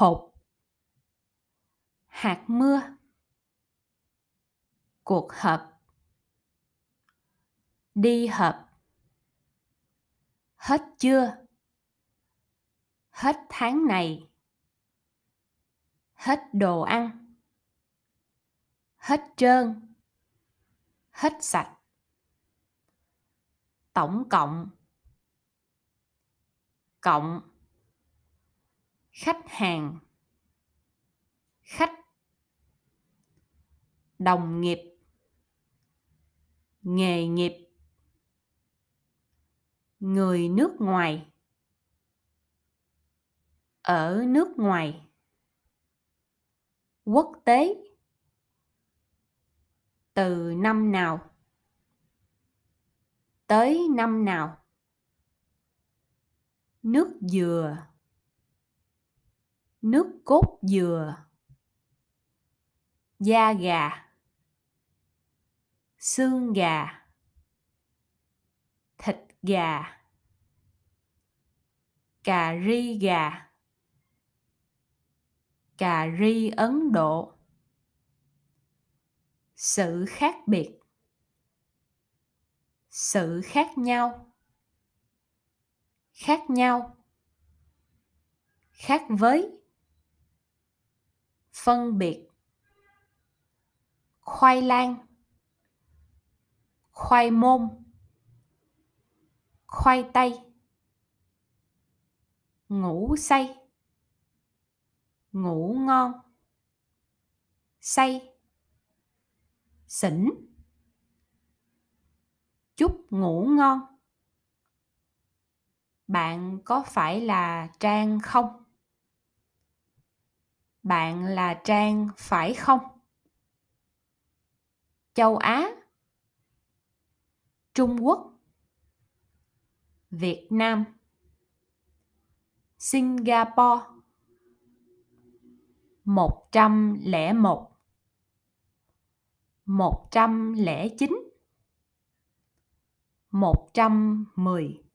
hộp hạt mưa cuộc họp đi họp hết chưa hết tháng này hết đồ ăn hết trơn hết sạch tổng cộng cộng khách hàng khách đồng nghiệp nghề nghiệp người nước ngoài ở nước ngoài quốc tế từ năm nào tới năm nào nước dừa nước cốt dừa da gà xương gà thịt gà cà ri gà cà ri ấn độ sự khác biệt sự khác nhau khác nhau khác với phân biệt khoai lang khoai môn khoai tây ngủ say ngủ ngon say xỉn chúc ngủ ngon bạn có phải là trang không bạn là trang phải không châu á trung quốc việt nam singapore một trăm lẻ một một trăm lẻ chín một trăm mười